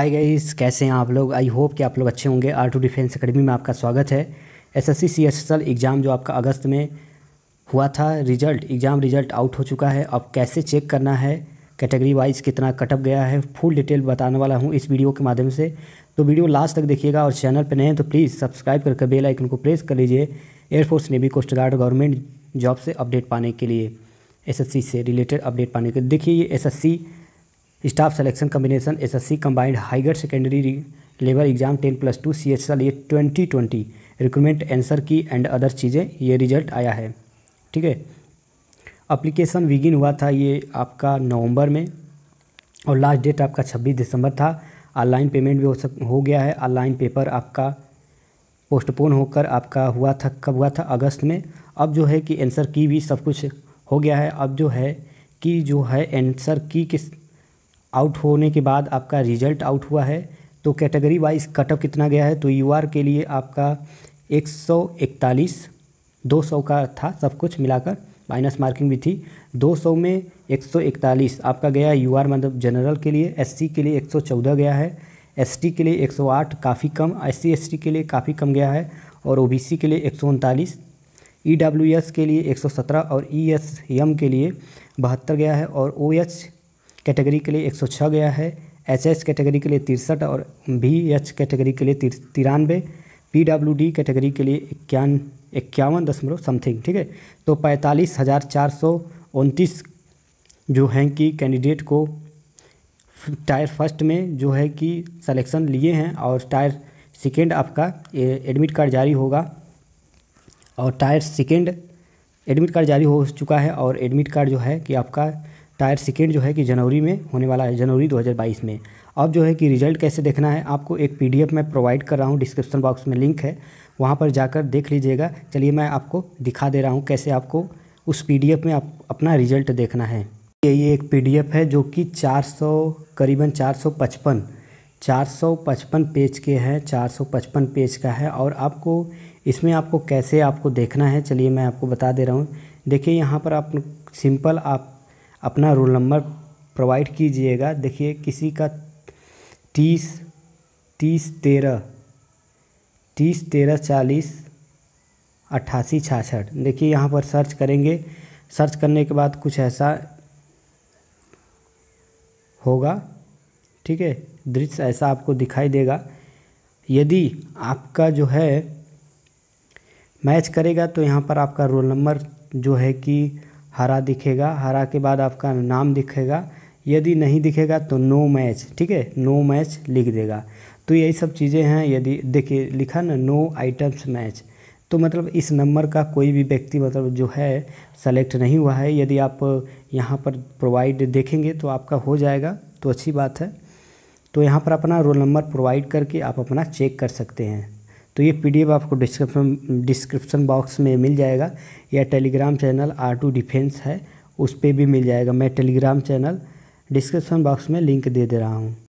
hi guys कैसे हैं आप लोग आई होप कि आप लोग अच्छे होंगे आर टू डिफेंस अकेडमी में आपका स्वागत है एसएससी सीएसएसएल एग्ज़ाम जो आपका अगस्त में हुआ था रिजल्ट एग्ज़ाम रिजल्ट आउट हो चुका है अब कैसे चेक करना है कैटेगरी वाइज कितना कटअप गया है फुल डिटेल बताने वाला हूँ इस वीडियो के माध्यम से तो वीडियो लास्ट तक देखिएगा और चैनल पर नए हैं तो प्लीज़ सब्सक्राइब करके बेल आइकन को प्रेस कर लीजिए air force navy coast guard government job से अपडेट पाने के लिए एसएससी से रिलेटेड अपडेट पाने के लिए देखिए ये S staff selection combination S S C combined higher secondary level exam ten plus two C H L ये twenty twenty recruitment answer key and other चीज़ें ये रिजल्ट आया है ठीक है अप्लीकेशन विगिन हुआ था ये आपका नवंबर में और लास्ट डेट आपका छब्बीस दिसंबर था ऑनलाइन पेमेंट भी हो सक हो गया है ऑनलाइन पेपर आपका पोस्टपोन होकर आपका हुआ था कब हुआ था अगस्त में अब जो है कि एंसर की भी सब कुछ हो गया है अब जो है कि जो है एंसर की किस आउट होने के बाद आपका रिजल्ट आउट हुआ है तो कैटेगरी वाइज कटअप कितना गया है तो यू के लिए आपका एक सौ इकतालीस दो सौ का था सब कुछ मिलाकर माइनस मार्किंग भी थी दो सौ में एक सौ इकतालीस आपका गया यू आर मतलब जनरल के लिए एस सी के लिए एक सौ चौदह गया है एस टी के लिए एक सौ आठ काफ़ी कम एस सी एस टी के लिए काफ़ी कम गया है और ओ बी सी के लिए एक सौ उनतालीस ई डब्ल्यू एस के लिए एक सौ सत्रह और ई एस एम के लिए बहत्तर गया है और ओ OH एच कैटेगरी के लिए 106 गया है एच एस कैटेगरी के लिए तिरसठ और बी एच कैटेगरी के लिए तिरानवे पी डब्ल्यू डी कैटेगरी के लिए इक्यान इक्यावन दशमलव समथिंग ठीक है तो पैंतालीस हज़ार चार सौ उनतीस जो हैं कि कैंडिडेट को टायर फर्स्ट में जो है कि सलेक्शन लिए हैं और टायर सेकेंड आपका एडमिट कार्ड जारी होगा और टायर सेकेंड एडमिट कार्ड जारी हो चुका है और एडमिट कार्ड जो है कि आपका टायर सेकेंड जो है कि जनवरी में होने वाला है जनवरी 2022 में अब जो है कि रिजल्ट कैसे देखना है आपको एक पीडीएफ मैं प्रोवाइड कर रहा हूँ डिस्क्रिप्शन बॉक्स में लिंक है वहाँ पर जाकर देख लीजिएगा चलिए मैं आपको दिखा दे रहा हूँ कैसे आपको उस पी में आप अपना रिजल्ट देखना है ये ये एक पी है जो कि चार करीबन चार 455 पेज के हैं 455 पेज का है और आपको इसमें आपको कैसे आपको देखना है चलिए मैं आपको बता दे रहा हूँ देखिए यहाँ पर आप सिंपल आप अपना रोल नंबर प्रोवाइड कीजिएगा देखिए किसी का तीस तीस तेरह तीस तेरह चालीस अट्ठासी छाछठ देखिए यहाँ पर सर्च करेंगे सर्च करने के बाद कुछ ऐसा होगा ठीक है दृश्य ऐसा आपको दिखाई देगा यदि आपका जो है मैच करेगा तो यहाँ पर आपका रोल नंबर जो है कि हरा दिखेगा हरा के बाद आपका नाम दिखेगा यदि नहीं दिखेगा तो नो मैच ठीक है नो मैच लिख देगा तो यही सब चीज़ें हैं यदि देखिए लिखा ना नो आइटम्स मैच तो मतलब इस नंबर का कोई भी व्यक्ति मतलब जो है सेलेक्ट नहीं हुआ है यदि आप यहाँ पर प्रोवाइड देखेंगे तो आपका हो जाएगा तो अच्छी बात है तो यहाँ पर अपना रोल नंबर प्रोवाइड करके आप अपना चेक कर सकते हैं तो ये पीडीएफ आपको डिस्क्रिप्शन डिस्क्रिप्शन बॉक्स में मिल जाएगा या telegram channel R two defence है उस पर भी मिल जाएगा मैं टेलीग्राम चैनल डिस्क्रिप्शन बॉक्स में लिंक दे दे रहा हूँ